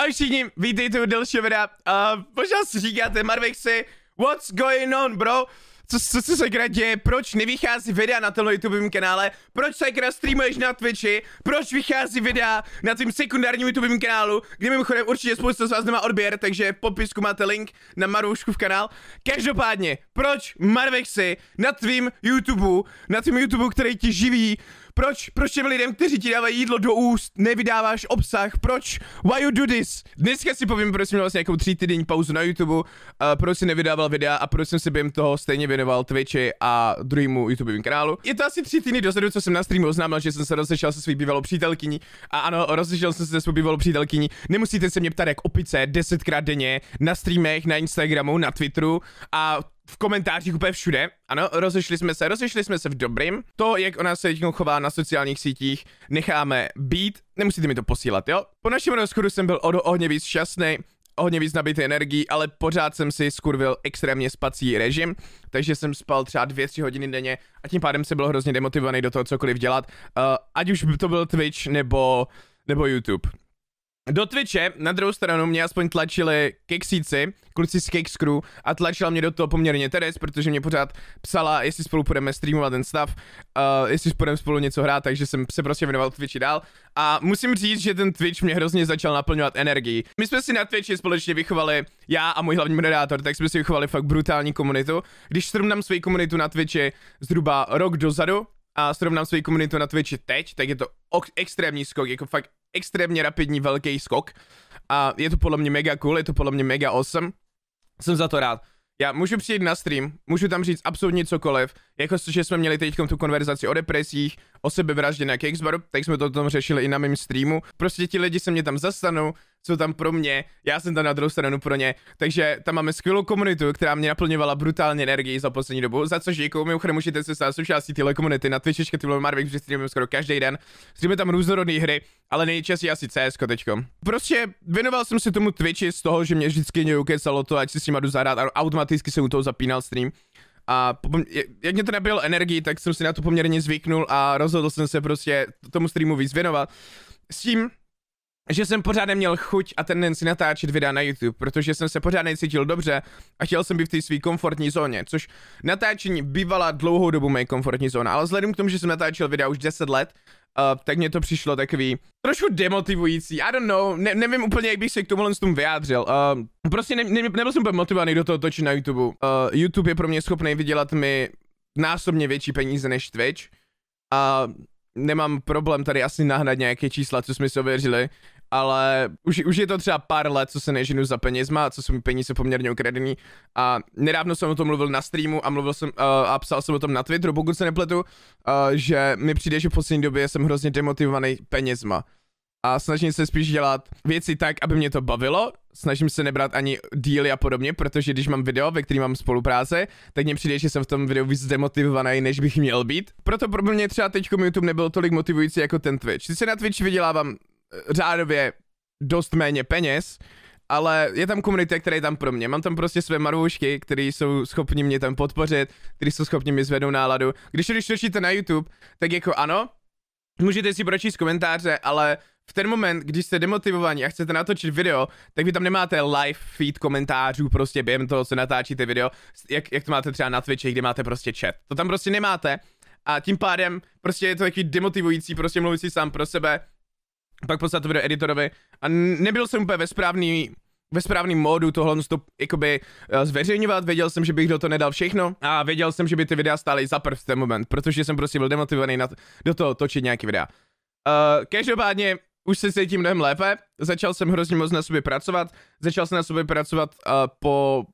Ahoj všichni, vítejte u dalšího videa. Uh, možná si říkáte, Marvexy, what's going on, bro? Co, co, co se sakra děje? Proč nevychází videa na tomhle YouTube kanále? Proč se kra streamuješ na Twitchi? Proč vychází videa na tvým sekundárním YouTube kanálu? Kde mimochodem určitě spousta z vás nemá odběr, takže v popisku máte link na Maroušku v kanál. Každopádně, proč Marvexy na tvým YouTube, na tvým YouTube, který ti živí, proč? Proč těm lidem, kteří ti dávají jídlo do úst, nevydáváš obsah? Proč? Why you do this? Dneska si povím, proč jsem měl vlastně nějakou tří týdenní pauzu na YouTube, uh, proč jsem nevydával videa a proč jsem se během toho stejně věnoval Twitchi a druhému YouTube kanálu. Je to asi tři týdny dozadu, co jsem na streamu oznámil, že jsem se rozešel se svou bývalou přítelkyní. A ano, rozešel jsem se se svou bývalou přítelkyní. Nemusíte se mě ptát jak opice desetkrát denně na streamech, na Instagramu, na Twitteru a v komentářích úplně všude. Ano, rozešli jsme se, rozešli jsme se v dobrým. To, jak ona se teď chová na sociálních sítích, necháme být. Nemusíte mi to posílat, jo? Po našem rozchodu jsem byl o hodně víc šťastný, hodně víc nabitý energii, ale pořád jsem si skurvil extrémně spací režim, takže jsem spal třeba 2-3 hodiny denně a tím pádem jsem byl hrozně demotivovaný do toho cokoliv dělat, uh, ať už to byl Twitch nebo, nebo YouTube. Do Twitche, na druhou stranu, mě aspoň tlačili keksíci, kluci z Cakes Crew, a tlačila mě do toho poměrně Teres, protože mě pořád psala, jestli spolu budeme streamovat ten stav, uh, jestli půjdeme spolu něco hrát, takže jsem se prostě věnoval Twitchi dál. A musím říct, že ten Twitch mě hrozně začal naplňovat energii. My jsme si na Twitchi společně vychovali, já a můj hlavní moderátor, tak jsme si vychovali fakt brutální komunitu. Když srovnám svoji komunitu na Twitchi zhruba rok dozadu, a srovnám svoji komunitu na Twitchi teď, tak je to extrémní skok, jako fakt extrémně rapidní velký skok a je to podle mě mega cool, je to podle mě mega awesome. Jsem za to rád. Já můžu přijít na stream, můžu tam říct absolutně cokoliv, jako že jsme měli teď tu konverzaci o depresích, o sebevraždě na Cakesbaru, tak jsme to tam řešili i na mém streamu. Prostě ti lidi se mě tam zastanou, jsou tam pro mě, já jsem tam na druhou stranu pro ně, takže tam máme skvělou komunitu, která mě naplňovala brutálně energii za poslední dobu, za což děkuju, mimochodem můžete se stát součástí téhle komunity na Twitchi, ty Marvik, protože streamujeme skoro každý den, streamujeme tam různorodné hry, ale nejčastěji asi CS teďko. Prostě věnoval jsem se tomu Twitchi z toho, že mě vždycky někdo kecalo to, ať si s nima jdu zahrát a automaticky jsem u toho zapínal stream. A jak mě to nebylo energii, tak jsem si na to poměrně zvyknul a rozhodl jsem se prostě tomu streamu víc věnovat. S tím, že jsem pořád neměl chuť a tendenci natáčet videa na YouTube, protože jsem se pořád necítil dobře a chtěl jsem být v té své komfortní zóně, což natáčení bývala dlouhou dobu moje komfortní zóna, ale vzhledem k tomu, že jsem natáčel videa už 10 let, Uh, tak mě to přišlo takový trošku demotivující, I don't know, ne, nevím úplně, jak bych se k s tomu vyjádřil. Uh, prostě ne, ne, nebyl jsem úplně motivovaný do toho točit na YouTube. Uh, YouTube je pro mě schopný vydělat mi násobně větší peníze než Twitch. A uh, nemám problém tady asi nahnat nějaké čísla, co jsme si ověřili, ale už, už je to třeba pár let, co se nežinu za penězma, co jsou mi peníze poměrně ukradený a nedávno jsem o tom mluvil na streamu a mluvil jsem uh, a psal jsem o tom na Twitteru, pokud se nepletu, uh, že mi přijde, že v poslední době jsem hrozně demotivovaný penězma a snažím se spíš dělat věci tak, aby mě to bavilo. Snažím se nebrat ani díly a podobně, protože když mám video, ve kterém mám spolupráce, tak mně přijde, že jsem v tom videu víc demotivovaný, než bych měl být. Proto pro mě třeba teď YouTube nebyl tolik motivující jako ten Twitch. Sice na Twitch vydělávám eh, řádově dost méně peněz, ale je tam komunita, která je tam pro mě. Mám tam prostě své marvoušky, kteří jsou schopni mě tam podpořit, kteří jsou schopni mi zvednout náladu. Když to když točíte na YouTube, tak jako ano, můžete si pročíst komentáře, ale v ten moment, když jste demotivovaní a chcete natočit video, tak vy tam nemáte live feed komentářů prostě během toho, co natáčíte video, jak, jak to máte třeba na Twitchi, kde máte prostě chat. To tam prostě nemáte a tím pádem prostě je to takový demotivující, prostě mluvit si sám pro sebe, pak poslat to video editorovi a nebyl jsem úplně ve správný ve správném módu tohle to jakoby eh, zveřejňovat, věděl jsem, že bych do toho nedal všechno a věděl jsem, že by ty videa stály za prv v ten moment, protože jsem prostě byl demotivovaný na to, do toho točit nějaký videa. Uh, každopádně už se cítím mnohem lépe, začal jsem hrozně moc na sobě pracovat, začal jsem na sobě pracovat uh, po,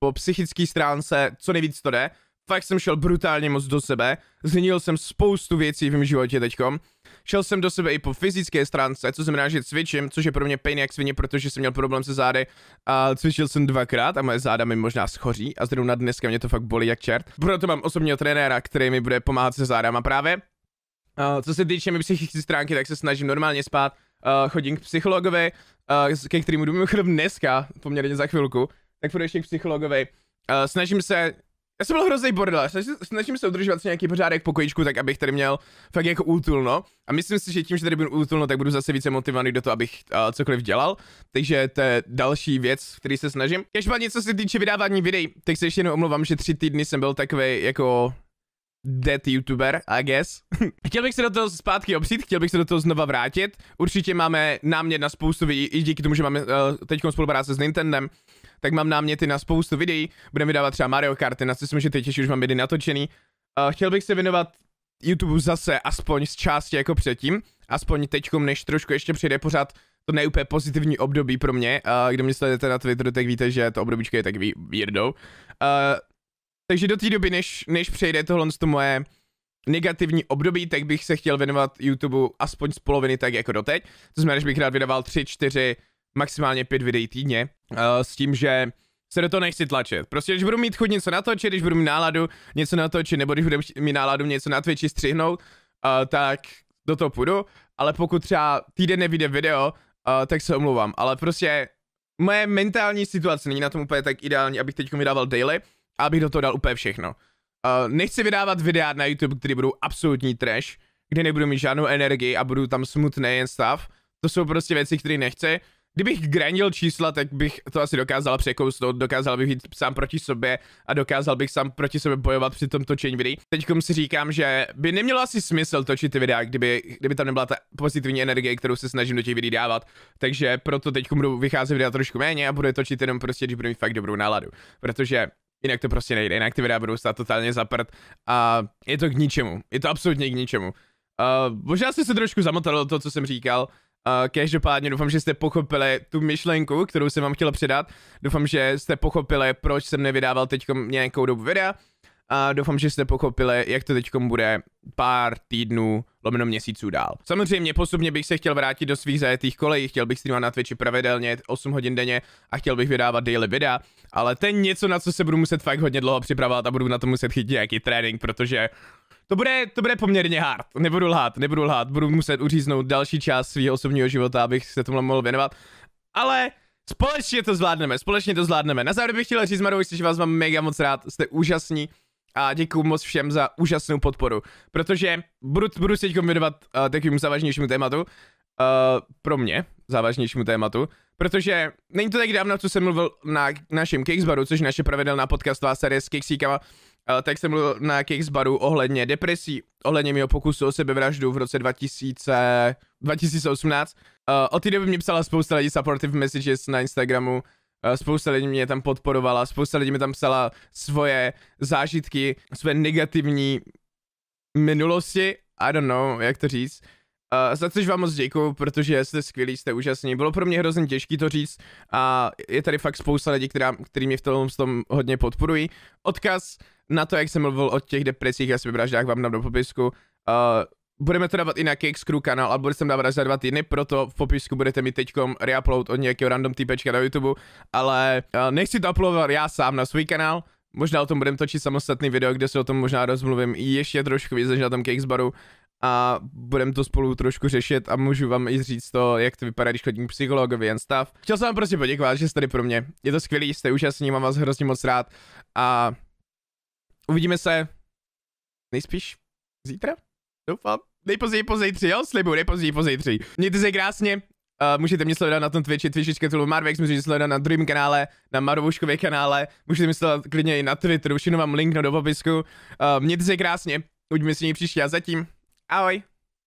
po psychické stránce, co nejvíc to jde, fakt jsem šel brutálně moc do sebe, změnil jsem spoustu věcí v mém životě teďkom, šel jsem do sebe i po fyzické stránce, co znamená, že cvičím, což je pro mě pain jak svině, protože jsem měl problém se zády a cvičil jsem dvakrát a moje záda mi možná schoří a zrovna dneska mě to fakt bolí jak čert. Proto mám osobního trenéra, který mi bude pomáhat se zádama právě Uh, co se týče mi psychické stránky, tak se snažím normálně spát, uh, chodím k psychologovi, uh, ke kterému jdu mimochodem dneska, poměrně za chvilku, tak půjdu ještě k psychologovi. Uh, snažím se, já jsem byl hrozný bordel, snažím, snažím se udržovat si nějaký pořádek pokojičku, tak abych tady měl fakt jako útulno. A myslím si, že tím, že tady budu útulno, tak budu zase více motivovaný do toho, abych uh, cokoliv dělal. Takže to je další věc, který se snažím. Každopádně, co se týče vydávání videí, tak se ještě jenom omlouvám, že tři týdny jsem byl takový jako dead youtuber, I guess. chtěl bych se do toho zpátky obřít, chtěl bych se do toho znova vrátit. Určitě máme námět na spoustu videí, i díky tomu, že máme uh, eh, teď spolupráce s Nintendem, tak mám náměty na spoustu videí. Budeme vydávat třeba Mario Karty, na co že můžete těšit, už mám videí natočený. Uh, chtěl bych se věnovat YouTube zase aspoň z části jako předtím, aspoň teďkom, než trošku ještě přijde pořád to nejúplně pozitivní období pro mě. Uh, kdo mě sledujete na Twitteru, tak víte, že to obdobíčko je takový weirdo. Uh, takže do té doby, než, než přejde tohle to moje negativní období, tak bych se chtěl věnovat YouTube aspoň z poloviny tak jako doteď. To znamená, že bych rád vydával 3, 4, maximálně 5 videí týdně uh, s tím, že se do toho nechci tlačit. Prostě když budu mít chuť něco natočit, když budu mít náladu něco natočit, nebo když budu mít náladu něco na Twitchi střihnout, uh, tak do toho půjdu, ale pokud třeba týden nevíde video, uh, tak se omlouvám. ale prostě moje mentální situace není na tom úplně tak ideální, abych teď vydával daily, abych do toho dal úplně všechno. Uh, nechci vydávat videa na YouTube, které budou absolutní trash, kde nebudu mít žádnou energii a budu tam smutný jen stav. To jsou prostě věci, které nechci. Kdybych grandil čísla, tak bych to asi dokázal překousnout, dokázal bych jít sám proti sobě a dokázal bych sám proti sobě bojovat při tom točení videí. Teď si říkám, že by nemělo asi smysl točit ty videa, kdyby, kdyby tam nebyla ta pozitivní energie, kterou se snažím do těch videí dávat. Takže proto teď budu vycházet videa trošku méně a budu je točit jenom prostě, když budu mít fakt dobrou náladu. Protože Jinak to prostě nejde, jinak ty videa budou stát totálně za prd a je to k ničemu, je to absolutně k ničemu. Uh, možná jste se trošku zamotalo to, co jsem říkal, Uh, každopádně doufám, že jste pochopili tu myšlenku, kterou jsem vám chtěl předat. Doufám, že jste pochopili, proč jsem nevydával teď nějakou dobu videa a doufám, že jste pochopili, jak to teď bude pár týdnů, lomeno měsíců dál. Samozřejmě postupně bych se chtěl vrátit do svých zajetých kolejí, chtěl bych streamovat na Twitchi pravidelně 8 hodin denně a chtěl bych vydávat daily videa, ale to je něco, na co se budu muset fakt hodně dlouho připravovat a budu na to muset chytit nějaký trénink, protože to bude, to bude poměrně hard, nebudu lhát, nebudu lhát, budu muset uříznout další část svého osobního života, abych se tomu mohl věnovat, ale společně to zvládneme, společně to zvládneme. Na závěr bych chtěl říct, Maru, že vás mám mega moc rád, jste úžasní, a děkuji moc všem za úžasnou podporu, protože budu, budu se teď věnovat uh, takovým závažnějšímu tématu, uh, pro mě závažnějšímu tématu, protože není to tak dávno, co jsem mluvil na našem Cakesbaru, což je naše pravidelná podcastová série s Cakesíkama, uh, eh, tak jsem mluvil na Cakesbaru ohledně depresí, ohledně mého pokusu o sebevraždu v roce 2000, 2018. Uh, od té doby mě psala spousta lidí supportive messages na Instagramu, Eh, spousta lidí mě tam podporovala, spousta lidí mi tam psala svoje zážitky, své negativní minulosti, I don't know, jak to říct. Uh, za což vám moc děkuju, protože jste skvělí, jste úžasní. Bylo pro mě hrozně těžké to říct a je tady fakt spousta lidí, která, který mě v tom, v tom hodně podporují. Odkaz na to, jak jsem mluvil o těch depresích a sebevraždách vám na do popisku. Uh, budeme to dávat i na Cakes Crew kanál a bude jsem dávat až za dva týdny, proto v popisku budete mít teď reupload od nějakého random týpečka na YouTube, ale eh, nechci to uploadovat já sám na svůj kanál, možná o tom budeme točit samostatný video, kde se o tom možná rozmluvím ještě trošku víc než na tom Cakes Baru a budeme to spolu trošku řešit a můžu vám i říct to, jak to vypadá, když chodím k psychologovi jen stav. Chtěl jsem vám prostě poděkovat, že jste tady pro mě, je to skvělý, jste úžasní, mám vás hrozně moc rád a uvidíme se nejspíš zítra. Doufám. Nejpozději tři, jo? Slibu, nejpozději pozítří. Mějte se krásně. Uh, můžete mě sledovat na tom Twitchi, twitch.tv Marvex, můžete mě sledovat na druhém kanále, na Marovouškově kanále, můžete mě sledovat klidně i na Twitteru, všechno vám linknu do popisku. Uh, mějte se krásně, uvidíme se někdy příště a zatím, ahoj.